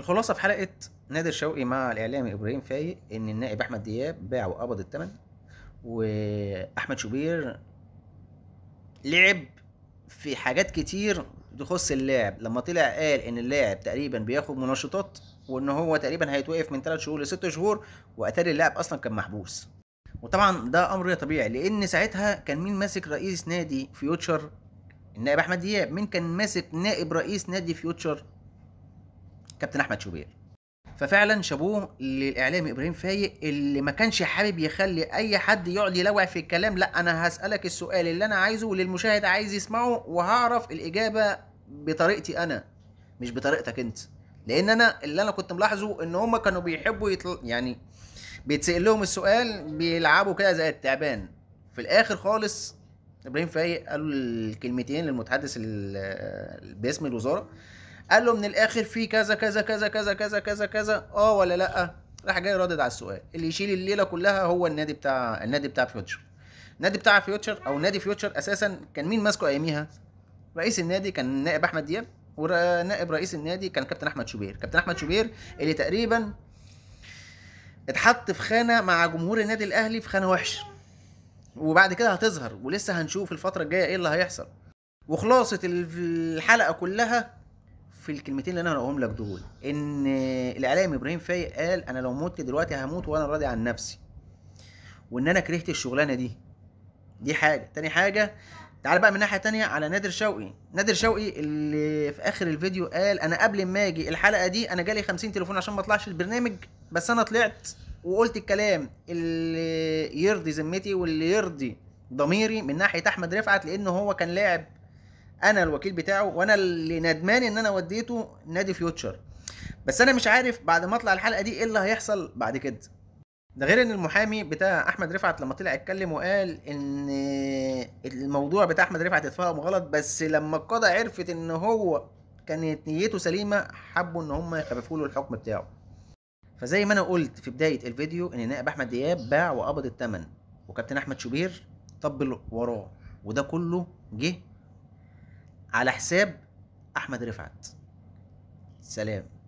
الخلاصه في حلقه نادر شوقي مع الاعلامي ابراهيم فايق ان النائب احمد دياب باع وقبض الثمن واحمد شوبير لعب في حاجات كتير تخص اللاعب لما طلع قال ان اللاعب تقريبا بياخد مناشطات وان هو تقريبا هيتوقف من 3 شهور لست شهور واتاري اللاعب اصلا كان محبوس وطبعا ده امر طبيعي لان ساعتها كان مين ماسك رئيس نادي فيوتشر النائب احمد دياب مين كان ماسك نائب رئيس نادي فيوتشر كابتن احمد شوبير ففعلا شابوه للاعلامي ابراهيم فايق اللي ما كانش حابب يخلي اي حد يقعد يلوع في الكلام لا انا هسالك السؤال اللي انا عايزه واللي المشاهد عايز يسمعه وهعرف الاجابه بطريقتي انا مش بطريقتك انت لان انا اللي انا كنت ملاحظه ان هم كانوا بيحبوا يطل... يعني بيتسال لهم السؤال بيلعبوا كده زي التعبان في الاخر خالص ابراهيم فايق قالوا الكلمتين للمتحدث باسم الوزاره قال له من الاخر في كذا كذا كذا كذا كذا كذا كذا اه ولا لا راح جاي ردد على السؤال اللي يشيل الليله كلها هو النادي بتاع النادي بتاع فيوتشر النادي بتاع فيوتشر او نادي فيوتشر اساسا كان مين ماسكه اياميها رئيس النادي كان النائب احمد دياب ونائب رئيس النادي كان كابتن احمد شوبير كابتن احمد شوبير اللي تقريبا اتحط في خانه مع جمهور النادي الاهلي في خانه وحشه وبعد كده هتظهر ولسه هنشوف الفتره الجايه ايه اللي هيحصل وخلاصه الحلقه كلها في الكلمتين اللي انا هقولهم لك دول ان الاعلام ابراهيم فايق قال انا لو مت دلوقتي هموت وانا راضي عن نفسي وان انا كرهت الشغلانه دي دي حاجه تاني حاجه تعال بقى من ناحيه تانية على نادر شوقي نادر شوقي اللي في اخر الفيديو قال انا قبل ما اجي الحلقه دي انا جالي 50 تليفون عشان ما اطلعش البرنامج بس انا طلعت وقلت الكلام اللي يرضي ذمتي واللي يرضي ضميري من ناحيه احمد رفعت لان هو كان لاعب انا الوكيل بتاعه وانا اللي ندمان ان انا وديته نادي فيوتشر بس انا مش عارف بعد ما اطلع الحلقه دي ايه اللي هيحصل بعد كده ده غير ان المحامي بتاع احمد رفعت لما طلع اتكلم وقال ان الموضوع بتاع احمد رفعت اتفهم غلط بس لما القضاء عرفت ان هو كانت نيته سليمه حبوا ان هم يخففوا له الحكم بتاعه فزي ما انا قلت في بدايه الفيديو ان نائب احمد دياب باع وقبض الثمن وكابتن احمد شوبير طبل وراه وده كله جه على حساب احمد رفعت سلام